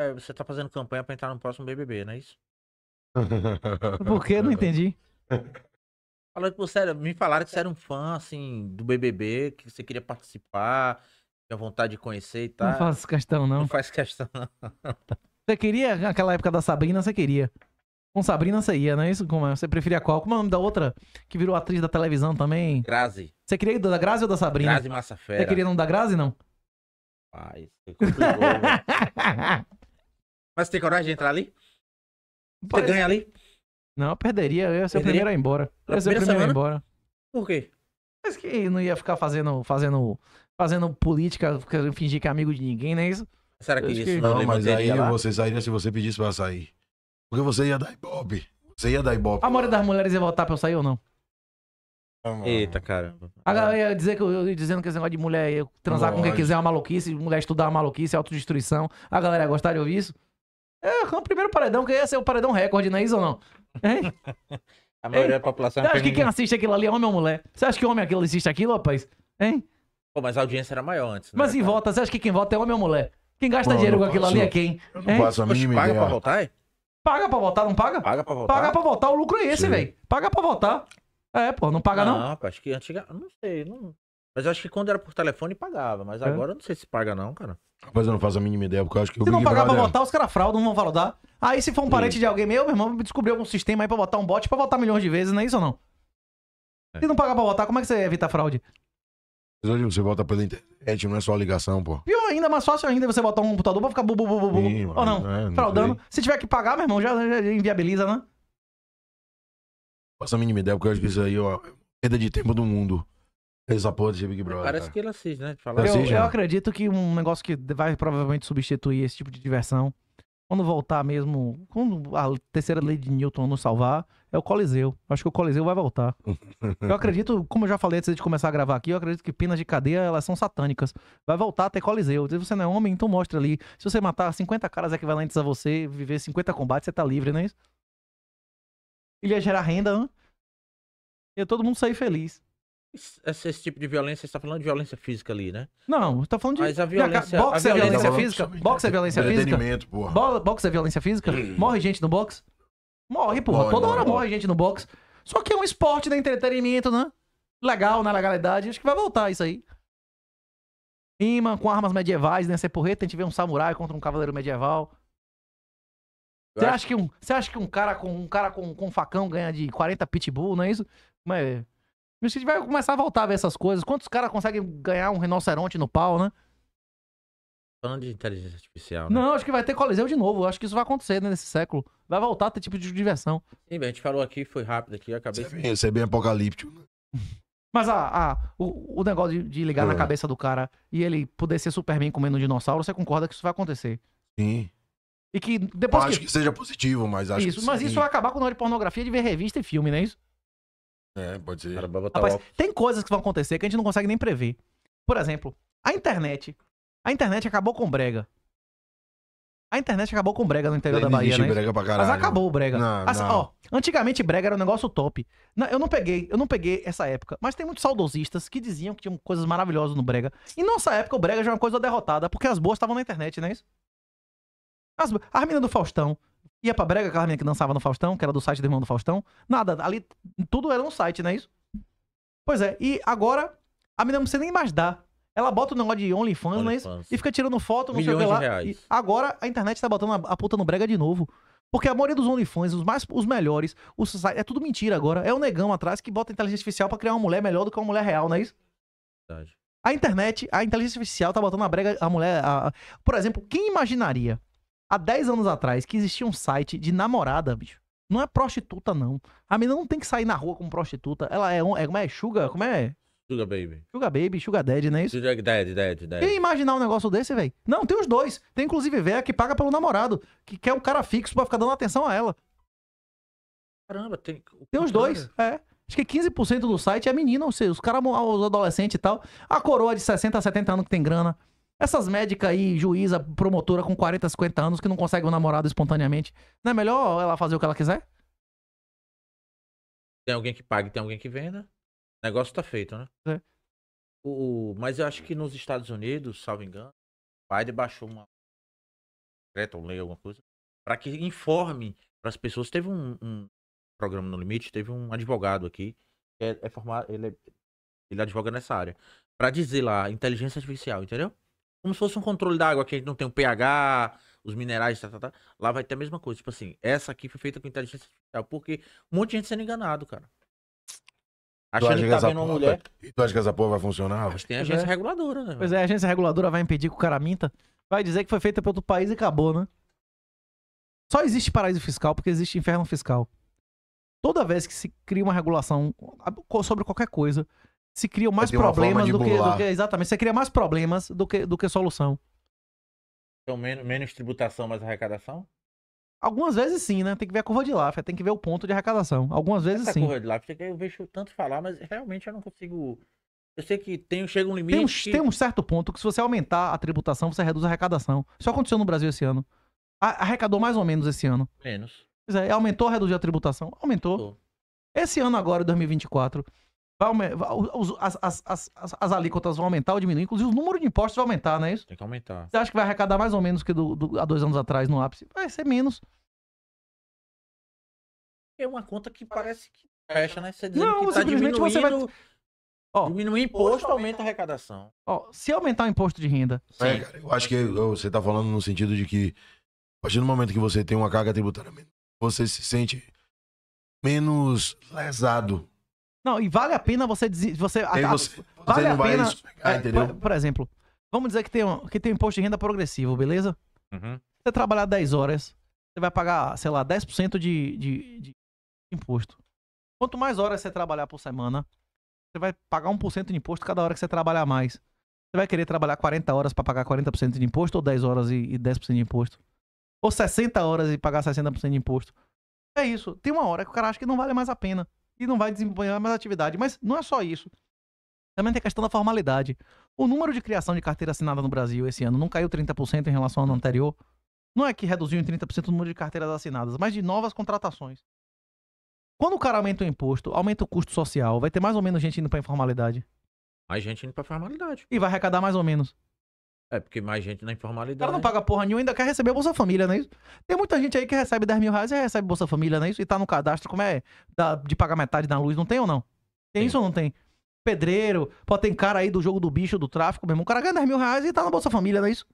É, você tá fazendo campanha pra entrar no próximo BBB, não é isso? Por que? Não entendi. Falou que você era, me falaram que você era um fã, assim, do BBB, que você queria participar, tinha vontade de conhecer e tal. Não faz questão, não. Não faz questão, não. Você queria, naquela época da Sabrina, você queria. Com Sabrina você ia, não é isso? Como é? Você preferia qual? Como é o nome da outra que virou atriz da televisão também? Grazi. Você queria da Grazi ou da Sabrina? Grazi fera. Você queria não da Grazi, não? Pai, você complicou, Mas você tem coragem de entrar ali? Você ganha ali? Não, eu perderia. Eu ia ser o primeiro a ir embora. Eu ia ser o primeiro a ir embora. Por quê? Mas que não ia ficar fazendo, fazendo, fazendo política, fingir que é amigo de ninguém, não é isso? Será que eu isso não? Não, mas aí lá? você sairia se você pedisse pra sair. Porque você ia dar ibope. Você ia dar ibope. A maioria das mulheres ia votar pra eu sair ou não? Eita, caramba. A galera ia dizer que eu, eu dizendo que esse negócio de mulher transar Lógico. com quem quiser é uma maluquice, mulher estudar é uma maluquice, autodestruição. A galera ia gostar de ouvir isso? É, o primeiro paredão, que ia ser o paredão recorde, não é isso ou não? Hein? A maioria da população. Você acha que quem assiste aquilo ali é homem ou mulher? Você acha que homem aquilo assiste aquilo, rapaz? Hein? Pô, mas a audiência era maior antes. Né? Mas em volta, você acha que quem vota é homem ou mulher? Quem gasta dinheiro com aquilo ali é quem? Eu não hein? a mínima Paga ideia. pra votar, é? Paga pra votar, não paga? Paga pra votar. Paga pra votar, o lucro é esse, velho. Paga pra votar. É, pô, não paga não? Não, acho que antiga. Não sei, não. Mas acho que quando era por telefone pagava, mas é. agora eu não sei se paga não, cara. Rapaz, eu não faço a mínima ideia, porque eu acho que o Se não pagar Brother... pra é- votar, os caras fraudam, não vão fraudar. Aí se for um parente de alguém meu, meu irmão descobriu algum sistema aí pra botar um bot pra votar milhões de vezes, não é isso ou não? É. Se não pagar pra votar, como é que você evita a fraude? Mas hoje você vota pela internet, não é só ligação, pô. Pior ainda, mais fácil ainda você botar um computador pra ficar bu, bu, bu, bu, Sim, ou não, é, não fraudando. sei. Se tiver que pagar, meu irmão, já, já inviabiliza, né? Faça a mínima ideia, porque eu acho que isso aí, ó, é perda de tempo do mundo porra de Big Brother. Parece que ele assiste, né? Falar. Eu, eu acredito que um negócio que vai provavelmente substituir esse tipo de diversão, quando voltar mesmo, quando a terceira lei de Newton nos salvar, é o Coliseu. Acho que o Coliseu vai voltar. eu acredito, como eu já falei antes de começar a gravar aqui, eu acredito que penas de cadeia, elas são satânicas. Vai voltar até Coliseu. Se você não é homem, então mostra ali. Se você matar 50 caras equivalentes a você, viver 50 combates, você tá livre, não é isso? Ele ia gerar renda, hein? Ia todo mundo sair feliz. Esse, esse, tipo de violência, você tá falando de violência física ali, né? Não, tá falando de. Mas a violência. boxe é violência, violência física? Boxe é violência física? Porra. Boxe é violência física? Morre gente no boxe? Morre, porra. Morre, Toda morre, hora morre, gente no boxe. Só que é um esporte de entretenimento, né? Legal, na legalidade. Acho que vai voltar isso aí. Imã com armas medievais, né? Você é porreta, a gente vê um samurai contra um cavaleiro medieval. Você acha que um, você acha que um cara com um cara com, com um facão ganha de 40 pitbull, não é isso? Mas a gente vai começar a voltar a ver essas coisas. Quantos caras conseguem ganhar um rinoceronte no pau, né? Falando de inteligência artificial. Né? Não, acho que vai ter coliseu de novo. Acho que isso vai acontecer né, nesse século. Vai voltar a ter tipo de diversão. Sim, bem, a gente falou aqui, foi rápido aqui, eu acabei. Isso é bem, isso é bem apocalíptico. Né? Mas a, o, o, negócio de, de ligar é. na cabeça do cara e ele poder ser Superman comendo um dinossauro, você concorda que isso vai acontecer? Sim. E que depois. Eu acho que... que seja positivo, mas acho isso, que. Isso, mas sim. isso vai acabar com o de pornografia de ver revista e filme, não é isso? É, pode ser. Rapaz, tem coisas que vão acontecer que a gente não consegue nem prever. Por exemplo, a internet. A internet acabou com brega. A internet acabou com brega no interior da Bahia, né? brega pra caralho. Mas acabou o brega. Não, assim, não. Ó, antigamente brega era um negócio top. eu não peguei, eu não peguei essa época, mas tem muitos saudosistas que diziam que tinham coisas maravilhosas no brega. Em nossa época o brega já é uma coisa derrotada, porque as boas estavam na internet, não é isso? As, as meninas do Faustão, Ia pra brega, aquela menina que dançava no Faustão, que era do site do irmão do Faustão. Nada, ali tudo era um site, não é isso? Pois é, e agora a menina não precisa nem mais dar. Ela bota o negócio de OnlyFans, Only não é isso? Fans. E fica tirando foto, não Milhões sei o que lá. De reais. E agora a internet tá botando a, a puta no brega de novo. Porque a maioria dos OnlyFans, os mais os melhores, os é tudo mentira agora. É o negão atrás que bota inteligência artificial para criar uma mulher melhor do que uma mulher real, não é isso? Verdade. A internet, a inteligência artificial tá botando a brega a mulher, a... por exemplo, quem imaginaria há 10 anos atrás que existia um site de namorada, bicho. Não é prostituta, não. A menina não tem que sair na rua como prostituta. Ela é, é como é? Sugar? Como é? Sugar Baby. Sugar Baby, Sugar dead não é isso? Sugar dead, dead, dead. Quem imaginar um negócio desse, velho? Não, tem os dois. Tem inclusive véia que paga pelo namorado, que quer um cara fixo pra ficar dando atenção a ela. Caramba, tem... Tem os dois, é. Acho que 15% do site é menina, ou seja, os caras, os adolescentes e tal. A coroa de 60 a 70 anos que tem grana. Essas médicas aí, juíza, promotora com 40, 50 anos que não consegue um namorado espontaneamente, não é melhor ela fazer o que ela quiser? Tem alguém que pague, tem alguém que venda. O negócio tá feito, né? É. O, mas eu acho que nos Estados Unidos, salvo engano, o Biden baixou uma decreto, ou lei, alguma coisa, para que informe para as pessoas. Teve um, um, programa no limite, teve um advogado aqui, é, é formado, ele, é, ele advoga nessa área, para dizer lá inteligência artificial, entendeu? Como se fosse um controle da água, que a gente não tem o pH, os minerais, tá, tá, tá. Lá vai ter a mesma coisa. Tipo assim, essa aqui foi feita com inteligência artificial, porque um monte de gente sendo enganado, cara. Achando que tá vendo uma mulher. E tu acha que essa porra vai funcionar? que tem agência é. reguladora, né? Pois é, a agência reguladora vai impedir que o cara minta. Vai dizer que foi feita pelo outro país e acabou, né? Só existe paraíso fiscal porque existe inferno fiscal. Toda vez que se cria uma regulação sobre qualquer coisa, se criam mais problemas do que, do que, Exatamente, você cria mais problemas do que, do que solução. Então, menos, menos tributação, mais arrecadação? Algumas vezes sim, né? Tem que ver a curva de Laffer, tem que ver o ponto de arrecadação. Algumas vezes Essa sim. Essa curva de Laffer, eu vejo tanto falar, mas realmente eu não consigo... Eu sei que tem, chega um limite... Tem um, que... tem um certo ponto que se você aumentar a tributação, você reduz a arrecadação. Isso aconteceu no Brasil esse ano. Arrecadou mais ou menos esse ano. Menos. Pois é, aumentou, reduziu a tributação? Aumentou. Esse ano agora, 2024, Vai as, as, as, as, alíquotas vão aumentar ou diminuir, inclusive o número de impostos vai aumentar, não né, é isso? Tem que aumentar. Você acha que vai arrecadar mais ou menos que do, do há dois anos atrás no ápice? Vai ser menos. É uma conta que parece que fecha, né? Você não, que tá simplesmente você vai. diminuir diminuir imposto aumenta a arrecadação. Ó, se aumentar o imposto de renda. É, cara, eu acho que você está falando no sentido de que, a partir do momento que você tem uma carga tributária, você se sente menos lesado não, e vale a pena você dizer. Você, a, você, vale você a pena. Explicar, é, por, por, exemplo, vamos dizer que tem, um, que tem um imposto de renda progressivo, beleza? Uhum. Você trabalhar 10 horas, você vai pagar, sei lá, 10% de, de, de imposto. Quanto mais horas você trabalhar por semana, você vai pagar 1% de imposto cada hora que você trabalhar mais. Você vai querer trabalhar 40 horas para pagar 40% de imposto ou 10 horas e, e 10% de imposto? Ou 60 horas e pagar 60% de imposto? É isso. Tem uma hora que o cara acha que não vale mais a pena e não vai desempenhar mais atividade. Mas não é só isso. Também tem a questão da formalidade. O número de criação de carteira assinada no Brasil esse ano não caiu 30% em relação ao ano anterior. Não é que reduziu em 30% o número de carteiras assinadas, mas de novas contratações. Quando o cara aumenta o imposto, aumenta o custo social, vai ter mais ou menos gente indo para informalidade. Mais gente indo para formalidade. E vai arrecadar mais ou menos. É, porque mais gente na informalidade. O cara não paga porra nenhuma, ainda quer receber Bolsa Família, não é isso? Tem muita gente aí que recebe 10 mil reais e recebe Bolsa Família, não é isso? E tá no cadastro, como é da, de pagar metade da luz, não tem ou não? Tem, tem. isso ou não tem? Pedreiro, pô, tem cara aí do jogo do bicho, do tráfico mesmo. O cara ganha 10 mil reais e tá na Bolsa Família, não é isso?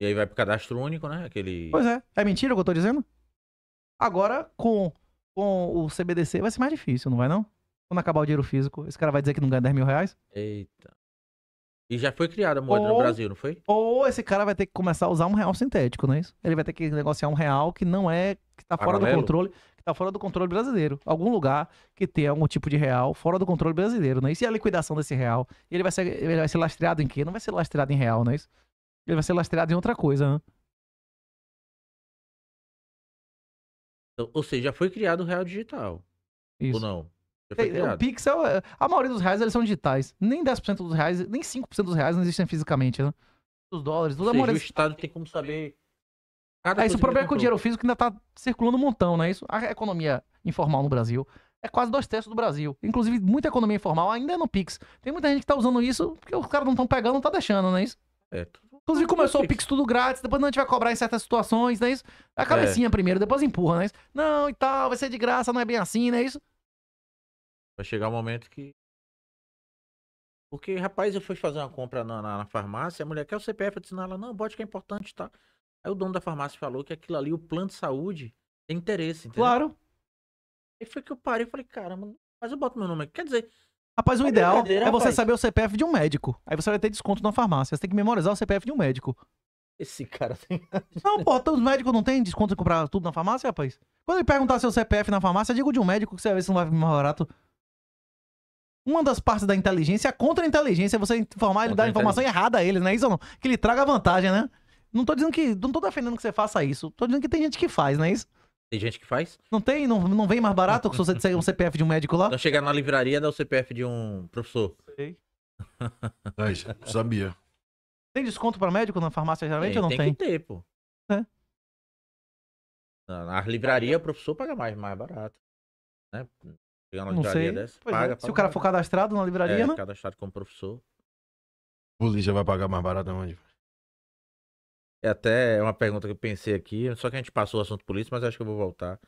E aí vai pro cadastro único, né? Aquele. Pois é. É mentira o que eu tô dizendo? Agora, com, com o CBDC vai ser mais difícil, não vai não? Quando acabar o dinheiro físico, esse cara vai dizer que não ganha 10 mil reais? Eita. E já foi criada a moeda ou, no Brasil, não foi? Ou esse cara vai ter que começar a usar um real sintético, não é isso? Ele vai ter que negociar um real que não é. que tá fora do controle. Que tá fora do controle brasileiro. Algum lugar que tenha algum tipo de real fora do controle brasileiro, não é isso? E a liquidação desse real? Ele vai ser, ele vai ser lastreado em quê? Não vai ser lastreado em real, não é isso? Ele vai ser lastreado em outra coisa, né? Então, ou seja, já foi criado o real digital. Isso. Ou não? O pixel, é é, a maioria dos reais eles são digitais. Nem 10% dos reais, nem 5% dos reais não existem fisicamente, né? Os dólares, tudo a O Estado tem como saber. Cada é, isso o problema é que o dinheiro físico ainda tá circulando um montão, né? Isso, a economia informal no Brasil é quase dois terços do Brasil. Inclusive, muita economia informal ainda é no Pix. Tem muita gente que tá usando isso porque os caras não estão pegando, não tá deixando, né? não é isso? É. Inclusive, começou o Pix tudo grátis, depois não a gente vai cobrar em certas situações, não é isso? A cabecinha é. primeiro, depois empurra, não é isso? Não, e tal, vai ser de graça, não é bem assim, não é isso? Vai chegar um momento que. Porque, rapaz, eu fui fazer uma compra na, na, na farmácia, a mulher quer o CPF, eu disse ela não, bote que é importante, tá? Aí o dono da farmácia falou que aquilo ali, o plano de saúde, tem interesse, entendeu? Claro. E foi que eu parei e falei, caramba, mas eu boto meu nome aqui. Quer dizer. Rapaz, o é ideal é rapaz. você saber o CPF de um médico. Aí você vai ter desconto na farmácia. Você tem que memorizar o CPF de um médico. Esse cara tem. não, pô, os médicos não têm desconto em comprar tudo na farmácia, rapaz? Quando ele perguntar seu CPF na farmácia, digo de um médico que você vai ver se não vai vir mais barato. Uma das partes da inteligência é a contra-inteligência, é você informar ele, dar a informação errada a eles, né? Isso não, que ele traga vantagem, né? Não tô dizendo que. Não tô defendendo que você faça isso. Tô dizendo que tem gente que faz, não é isso? Tem gente que faz? Não tem? Não, não vem mais barato se você disser um CPF de um médico lá? Então chegar na livraria dá o CPF de um professor. Sei. é, sabia. Tem desconto pra médico na farmácia geralmente tem, ou não tem? Tem que ter, pô. É. Na, na livraria o professor paga mais, mais barato. Né? Pegar uma não livraria dessa, é. paga, é. Se paga, o cara for cadastrado na livraria, é, né? cadastrado como professor. Polícia vai pagar mais barato onde? É até uma pergunta que eu pensei aqui, só que a gente passou o assunto polícia, mas acho que eu vou voltar.